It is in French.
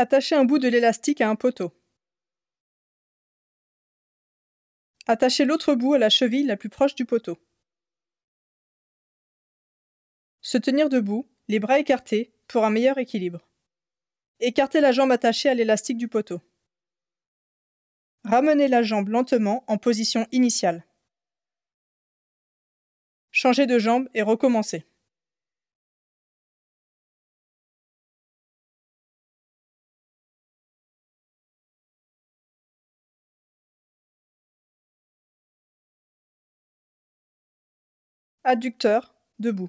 Attachez un bout de l'élastique à un poteau. Attachez l'autre bout à la cheville la plus proche du poteau. Se tenir debout, les bras écartés, pour un meilleur équilibre. Écartez la jambe attachée à l'élastique du poteau. Ramenez la jambe lentement en position initiale. Changez de jambe et recommencez. adducteur debout.